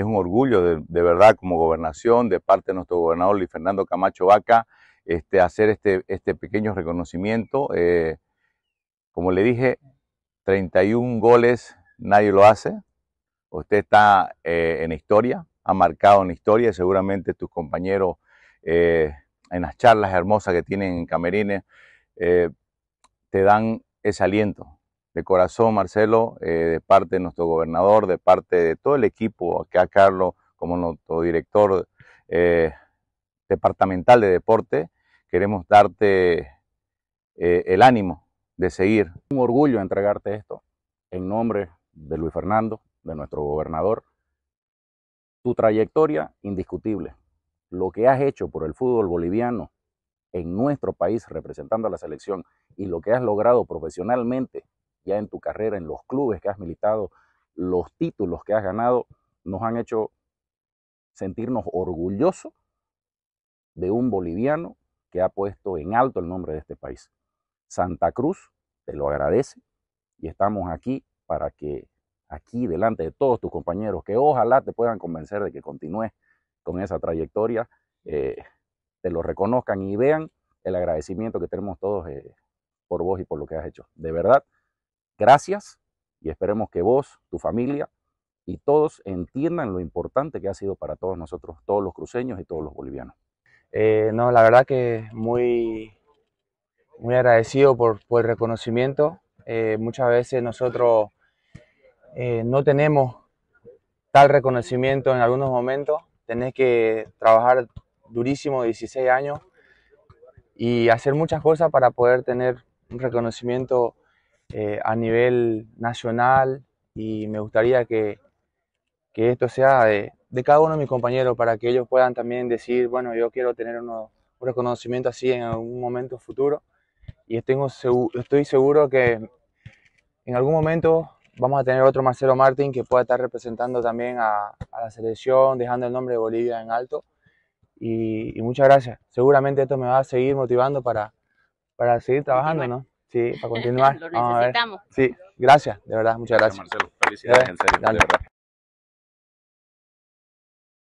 es un orgullo de, verdad como gobernación, de parte de nuestro gobernador Luis Fernando Camacho Vaca, este, hacer este, este, pequeño reconocimiento. Eh, como le dije, 31 goles, nadie lo hace. Usted está eh, en historia, ha marcado en historia, seguramente tus compañeros eh, en las charlas hermosas que tienen en Camerines te dan ese aliento, de corazón, Marcelo, eh, de parte de nuestro gobernador, de parte de todo el equipo, acá Carlos como nuestro director eh, departamental de deporte, queremos darte eh, el ánimo de seguir. Un orgullo entregarte esto en nombre de Luis Fernando, de nuestro gobernador. Tu trayectoria indiscutible, lo que has hecho por el fútbol boliviano en nuestro país representando a la selección y lo que has logrado profesionalmente ya en tu carrera, en los clubes que has militado, los títulos que has ganado, nos han hecho sentirnos orgullosos de un boliviano que ha puesto en alto el nombre de este país. Santa Cruz te lo agradece y estamos aquí para que aquí delante de todos tus compañeros que ojalá te puedan convencer de que continúes con esa trayectoria, eh, te lo reconozcan y vean el agradecimiento que tenemos todos eh, por vos y por lo que has hecho. De verdad, Gracias y esperemos que vos, tu familia y todos entiendan lo importante que ha sido para todos nosotros, todos los cruceños y todos los bolivianos. Eh, no, la verdad que muy, muy agradecido por, el reconocimiento. Eh, muchas veces nosotros eh, no tenemos tal reconocimiento en algunos momentos. Tenés que trabajar durísimo 16 años y hacer muchas cosas para poder tener un reconocimiento eh, a nivel nacional y me gustaría que, que esto sea de, cada uno de mis compañeros para que ellos puedan también decir, bueno, yo quiero tener un reconocimiento así en algún momento futuro y tengo, estoy seguro que en algún momento vamos a tener otro Marcelo Martín que pueda estar representando también a, la selección, dejando el nombre de Bolivia en alto. Y, y, muchas gracias. Seguramente esto me va a seguir motivando para, para seguir trabajando, ¿no? Sí, para continuar. Lo necesitamos. Sí, gracias, de verdad, muchas gracias. gracias Marcelo, felicidades, en serio, de verdad.